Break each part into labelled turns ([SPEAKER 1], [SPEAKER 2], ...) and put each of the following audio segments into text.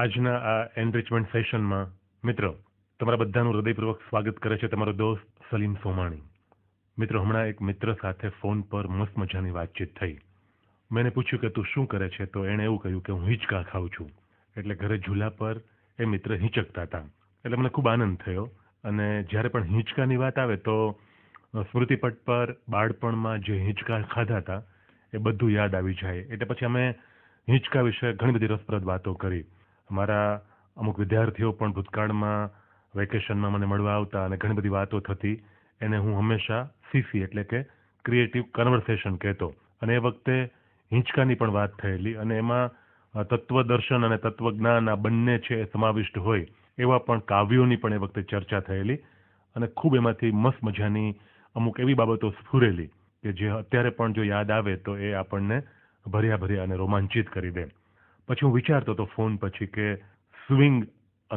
[SPEAKER 1] આજના આ એનરિચમેન્ટ સેશનમાં મિત્રો તમારા બધાનું હૃદયપૂર્વક સ્વાગત કરે છે તમારો દોસ્ત સલીમ સોમાણી મિત્રો હમણાં એક મિત્ર સાથે ફોન પર મસ્ત મજાની વાતચીત થઈ મેં પૂછ્યું કે તું શું કરે છે તો એણે એવું કહ્યું કે હું હિંચકા ખાઉં છું એટલે ઘરે ઝૂલા પર એ મિત્ર હિંચકતા હતા એટલે મને ખૂબ આનંદ થયો અને જ્યારે પણ હિંચકાની વાત આવે તો સ્મૃતિપટ પર બાળપણમાં જે હિંચકા ખાધા હતા એ બધું યાદ આવી જાય એટલે પછી અમે હિંચકા વિશે ઘણી બધી રસપ્રદ વાતો કરી મારા અમુક વિદ્યાર્થીઓ પણ ભૂતકાળમાં વેકેશનમાં મને મળવા આવતા અને ઘણી બધી વાતો થતી એને હું હંમેશા સીસી એટલે કે ક્રિએટિવ કન્વર્સેશન કહેતો અને એ વખતે હિંચકાની પણ વાત થયેલી અને એમાં તત્વદર્શન અને તત્વજ્ઞાન આ બંને છે એ સમાવિષ્ટ હોય એવા પણ કાવ્યોની પણ એ વખતે ચર્ચા થયેલી અને ખૂબ એમાંથી મસ્ત મજાની અમુક એવી બાબતો સ્ફુરેલી કે જે અત્યારે પણ જો યાદ આવે તો એ આપણને ભર્યા ભર્યા અને રોમાંચિત કરી દે પછી હું વિચારતો હતો ફોન પછી કે સ્વિંગ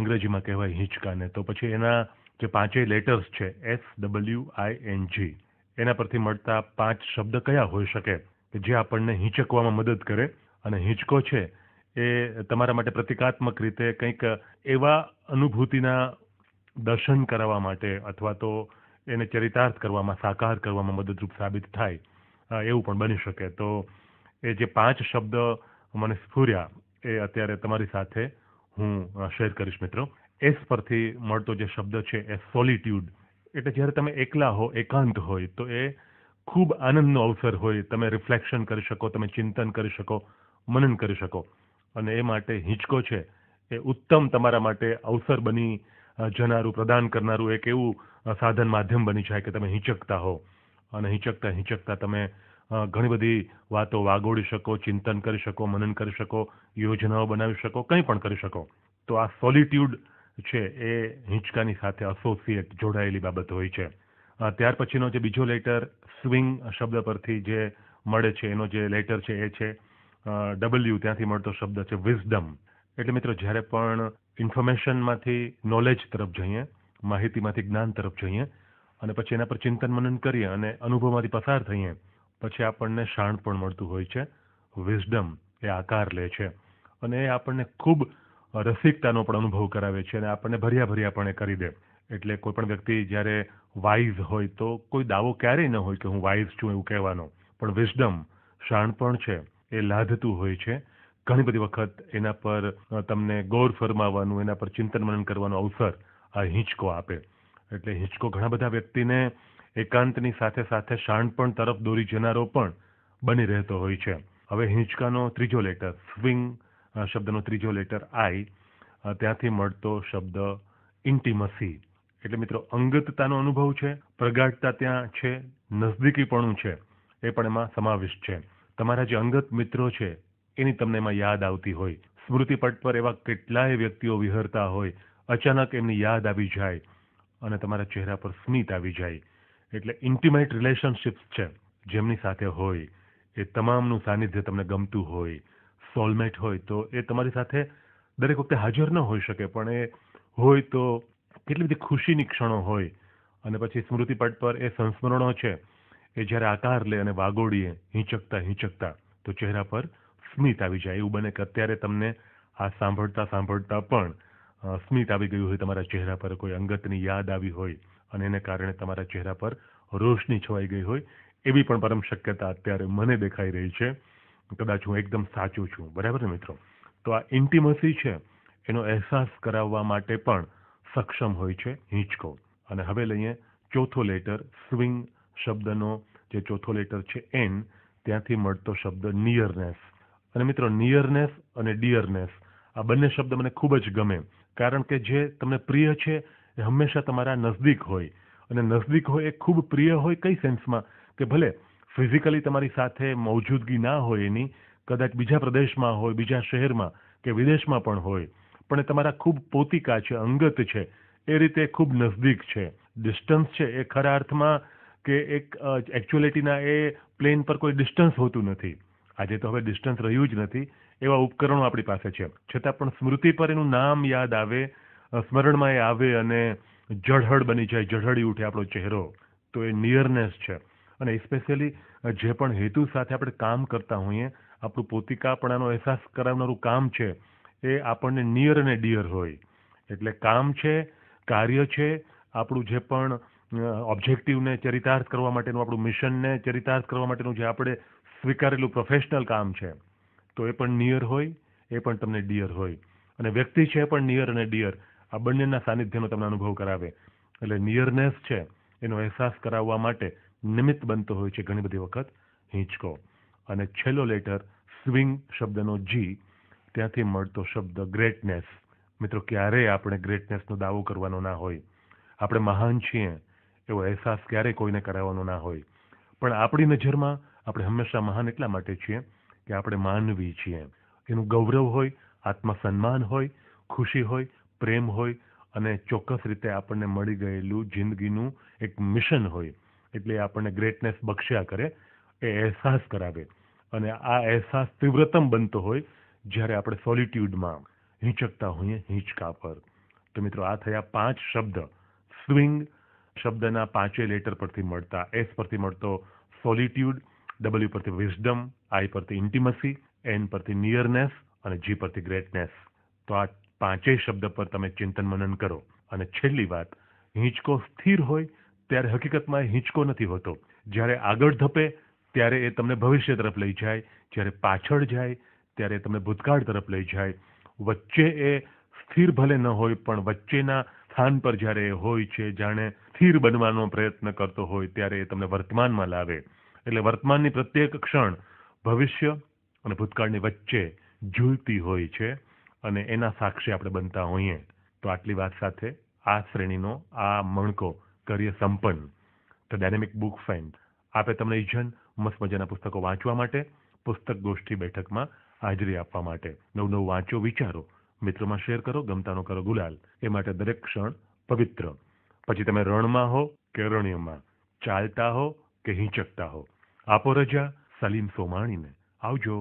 [SPEAKER 1] અંગ્રેજીમાં કહેવાય હિંચકાને તો પછી એના જે પાંચેય લેટર્સ છે S W I N G એના પરથી મળતા પાંચ શબ્દ કયા હોઈ શકે કે જે આપણને હિંચકવામાં મદદ કરે અને હિંચકો છે એ તમારા માટે પ્રતિકાત્મક રીતે કંઈક એવા અનુભૂતિના દર્શન કરાવવા માટે અથવા તો એને ચરિતાર્થ કરવામાં સાકાર કરવામાં મદદરૂપ સાબિત થાય એવું પણ બની શકે તો એ જે પાંચ શબ્દ મને સ્ફૂર્યા એ અત્યારે તમારી સાથે હું શેર કરીશ મિત્રો એસ પરથી મળતો જે શબ્દ છે એ સોલિટ્યુડ એટલે જ્યારે તમે એકલા હો એકાંત હોય તો એ ખૂબ આનંદનો અવસર હોય તમે રિફ્લેક્શન કરી શકો તમે ચિંતન કરી શકો મનન કરી શકો અને એ માટે હિંચકો છે એ ઉત્તમ તમારા માટે અવસર બની જનારું પ્રદાન કરનારું એક એવું સાધન માધ્યમ બની જાય કે તમે હિંચકતા હો અને હિંચકતા હિંચકતા તમે ઘણી બધી વાતો વાગોળી શકો ચિંતન કરી શકો મનન કરી શકો યોજનાઓ બનાવી શકો કંઈ પણ કરી શકો તો આ સોલિટ્યુડ છે એ હિંચકાની સાથે અસોસિએટ જોડાયેલી બાબત હોય છે ત્યાર પછીનો જે બીજો લેટર સ્વિંગ શબ્દ પરથી જે મળે છે એનો જે લેટર છે એ છે ડબલ્યુ ત્યાંથી મળતો શબ્દ છે વિઝડમ એટલે મિત્રો જ્યારે પણ ઇન્ફોર્મેશનમાંથી નોલેજ તરફ જઈએ માહિતીમાંથી જ્ઞાન તરફ જઈએ અને પછી એના પર ચિંતન મનન કરીએ અને અનુભવમાંથી પસાર થઈએ પછી આપણને શાણ પણ મળતું હોય છે વિઝડમ એ આકાર લે છે અને એ આપણને ખૂબ રસિકતાનો પણ અનુભવ કરાવે છે અને આપણને ભર્યા ભર્યા પણ એ કરી દે એટલે કોઈ પણ વ્યક્તિ જ્યારે વાઇઝ હોય તો કોઈ દાવો ક્યારેય ન હોય કે હું વાઇઝ છું એવું કહેવાનો પણ વિઝડમ પણ છે એ લાધતું હોય છે ઘણી બધી વખત એના પર તમને ગૌર ફરમાવવાનું એના પર ચિંતન મનન કરવાનો અવસર આ હિંચકો આપે એટલે હિંચકો ઘણા બધા વ્યક્તિને એકાંતની સાથે સાથે શાણપણ તરફ દોરી જનારો પણ બની રહેતો હોય છે હવે હિંચકાનો ત્રીજો લેટર સ્વિંગ શબ્દનો ત્રીજો લેટર આઈ ત્યાંથી મળતો શબ્દ ઇન્ટિમસી એટલે મિત્રો અંગતતાનો અનુભવ છે પ્રગાઢતા ત્યાં છે નજદીકીપણું છે એ પણ એમાં સમાવિષ્ટ છે તમારા જે અંગત મિત્રો છે એની તમને એમાં યાદ આવતી હોય સ્મૃતિપટ પર એવા કેટલાય વ્યક્તિઓ વિહરતા હોય અચાનક એમની યાદ આવી જાય અને તમારા ચહેરા પર સ્મિત આવી જાય એટલે ઇન્ટિમેટ રિલેશનશિપ છે જેમની સાથે હોય એ તમામનું સાનિધ્ય તમને ગમતું હોય સોલમેટ હોય તો એ તમારી સાથે દરેક વખતે હાજર ન હોઈ શકે પણ એ હોય તો કેટલી બધી ખુશીની ક્ષણો હોય અને પછી સ્મૃતિપટ પર એ સંસ્મરણો છે એ જ્યારે આકાર લે અને વાગોડીએ હિંચકતા હિંચકતા તો ચહેરા પર સ્મિત આવી જાય એવું બને કે અત્યારે તમને આ સાંભળતા સાંભળતા પણ સ્મિત આવી ગયું હોય તમારા ચહેરા પર કોઈ અંગતની યાદ આવી હોય અને એને કારણે તમારા ચહેરા પર રોશની છવાઈ ગઈ હોય એવી પણ પરમ શક્યતા અત્યારે મને દેખાઈ રહી છે કદાચ હું એકદમ સાચું છું બરાબર ને મિત્રો તો આ ઇન્ટિમસી છે એનો અહેસાસ કરાવવા માટે પણ સક્ષમ હોય છે હિંચકો અને હવે લઈએ ચોથો લેટર સ્વિંગ શબ્દનો જે ચોથો લેટર છે એન ત્યાંથી મળતો શબ્દ નિયરનેસ અને મિત્રો નિયરનેસ અને ડિયરનેસ આ બંને શબ્દ મને ખૂબ જ ગમે કારણ કે જે તમને પ્રિય છે એ હંમેશા તમારા નજદીક હોય અને નજદીક હોય એ ખૂબ પ્રિય હોય કઈ સેન્સમાં કે ભલે ફિઝિકલી તમારી સાથે મોજૂદગી ના હોય એની કદાચ બીજા પ્રદેશમાં હોય બીજા શહેરમાં કે વિદેશમાં પણ હોય પણ એ તમારા ખૂબ પોતિકા છે અંગત છે એ રીતે ખૂબ નજદીક છે ડિસ્ટન્સ છે એ ખરા અર્થમાં કે એક એકચ્યુઅલિટીના એ પ્લેન પર કોઈ ડિસ્ટન્સ હોતું નથી આજે તો હવે ડિસ્ટન્સ રહ્યું જ નથી એવા ઉપકરણો આપણી પાસે છે છતાં પણ સ્મૃતિ પર એનું નામ યાદ આવે સ્મરણમાં આવે અને જળહળ બની જાય જળહળી ઉઠે આપણો ચહેરો તો એ નિયરનેસ છે અને સ્પેશિયલી જે પણ હેતુ સાથે આપણે કામ કરતા હોઈએ આપણું પોતિકાપણાનો અહેસાસ કરાવનારું કામ છે એ આપણને નિયર અને ડિયર હોય એટલે કામ છે કાર્ય છે આપણું જે પણ ઓબ્જેક્ટિવને ચરિતાર્થ કરવા માટેનું આપણું મિશનને ચરિતાર્થ કરવા માટેનું જે આપણે સ્વીકારેલું પ્રોફેશનલ કામ છે તો એ પણ નિયર હોય એ પણ તમને ડિયર હોય અને વ્યક્તિ છે પણ નિયર અને ડિયર આ બંનેના સાનિધ્યનો તમને અનુભવ કરાવે એટલે નિયરનેસ છે એનો અહેસાસ કરાવવા માટે નિમિત્ત બનતો હોય છે ઘણી બધી વખત હિંચકો અને છેલ્લો લેટર સ્વિંગ શબ્દનો જી ત્યાંથી મળતો શબ્દ ગ્રેટનેસ મિત્રો ક્યારેય આપણે ગ્રેટનેસનો દાવો કરવાનો ના હોય આપણે મહાન છીએ એવો અહેસાસ ક્યારે કોઈને કરાવવાનો ના હોય પણ આપણી નજરમાં આપણે હંમેશા મહાન એટલા માટે છીએ કે આપણે માનવી છીએ એનું ગૌરવ હોય આત્મસન્માન હોય ખુશી હોય પ્રેમ હોય અને ચોક્કસ રીતે આપણને મળી ગયેલું જિંદગીનું એક મિશન હોય એટલે આપણને ગ્રેટનેસ બક્ષ્યા કરે એ અહેસાસ કરાવે અને આ અહેસાસ તીવ્રતમ બનતો હોય જ્યારે આપણે સોલિટ્યુડમાં હિંચકતા હોઈએ હિંચકા પર તો મિત્રો આ થયા પાંચ શબ્દ સ્વિંગ શબ્દના પાંચે લેટર પરથી મળતા એસ પરથી મળતો સોલિટ્યુડ ડબલ્યુ પરથી વિઝડમ આઈ પરથી ઇન્ટિમસી એન પરથી નિયરનેસ અને જી પરથી ગ્રેટનેસ તો આ પાંચેય શબ્દ પર તમે ચિંતન મનન કરો અને છેલ્લી વાત હિંચકો સ્થિર હોય ત્યારે હકીકતમાં એ હિંચકો નથી હોતો જ્યારે આગળ ધપે ત્યારે એ તમને ભવિષ્ય તરફ લઈ જાય જ્યારે પાછળ જાય ત્યારે તમને ભૂતકાળ તરફ લઈ જાય વચ્ચે એ સ્થિર ભલે ન હોય પણ વચ્ચેના સ્થાન પર જ્યારે એ હોય છે જાણે સ્થિર બનવાનો પ્રયત્ન કરતો હોય ત્યારે એ તમને વર્તમાનમાં લાવે એટલે વર્તમાનની પ્રત્યેક ક્ષણ ભવિષ્ય અને ભૂતકાળની વચ્ચે ઝૂલતી હોય છે અને એના સાક્ષી આપણે બનતા હોઈએ તો આટલી વાત સાથે આ શ્રેણીનો આ મણકો કરીએ સંપન્ન તો ડાયનેમિક બુક ફેન્ડ આપે તમને ઇજન મસ્ત મજાના પુસ્તકો વાંચવા માટે પુસ્તક ગોષ્ઠી બેઠકમાં હાજરી આપવા માટે નવું નવું વાંચો વિચારો મિત્રોમાં શેર કરો ગમતાનો કરો ગુલાલ એ માટે દરેક ક્ષણ પવિત્ર પછી તમે રણમાં હો કે અરણ્યમાં ચાલતા હો કે હિંચકતા હો આપો રજા સલીમ સોમાણીને આવજો